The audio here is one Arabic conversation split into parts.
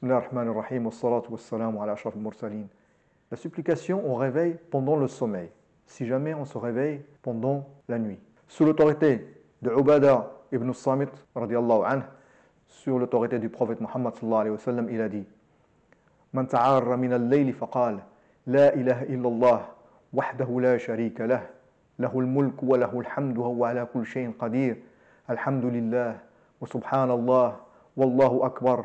بسم الله الرحمن الرحيم والصلاة والسلام على أشرف المرسلين. La supplication au réveil pendant le sommeil, si jamais on se réveille pendant la nuit. Sous l'autorité de Ubada ibn Samit, anhu, sur l'autorité du prophète Muhammad sallallahu alayhi wa sallam, il a dit من تعار من الليل فقال لا إله إلا الله وحده لا شريك له له الملك وله الحمد وهو على كل شيء قدير الحمد لله وسبحان الله والله أكبر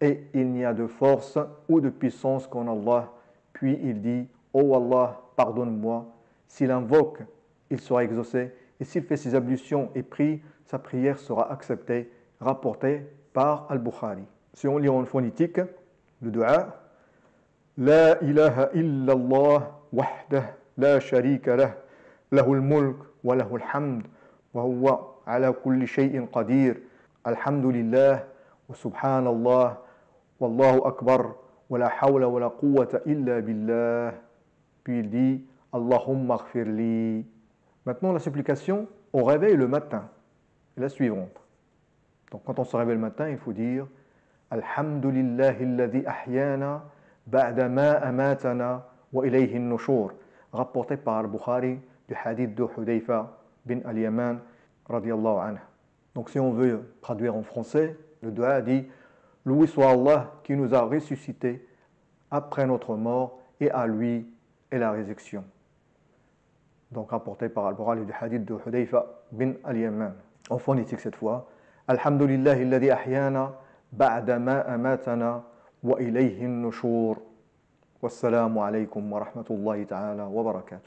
et il n'y a de force ou de puissance qu'en Allah. Puis il dit, Ô oh Allah, pardonne-moi. S'il invoque, il sera exaucé, et s'il fait ses ablutions et prie, sa prière sera acceptée, rapportée par Al-Bukhari. Si on lit en phonétique le dua, La ilaha illallah wahdah la sharika lah, lahul mulk wa lahul hamd, wa huwa ala kulli shay'in qadir, alhamdulillah wa subhanallah والله أكبر ولا حول ولا قوة إلا بالله Puis il dit Allahumma khfirli. Maintenant la supplication au réveil le matin et la suivante. Donc quand on se réveille le matin, il faut dire الحمد لله الذي أحيانا بعد ما أماتنا وإليه النشور Rapporté par Bukhari du hadith de Hudayfa bin Al-Yaman radiallahu anhu. Donc si on veut traduire en français, le dua dit « Louis soit Allah qui nous a ressuscités après notre mort et à lui est la résurrection. Donc rapporté par Al-Bural du hadith de Hudayfa bin al yaman En phonétique cette fois. Alhamdulillah alladhi ahyana ba'dama amatana wa ilayhin nushur. Wassalamu alaykum wa rahmatullahi ta'ala wa barakatuh.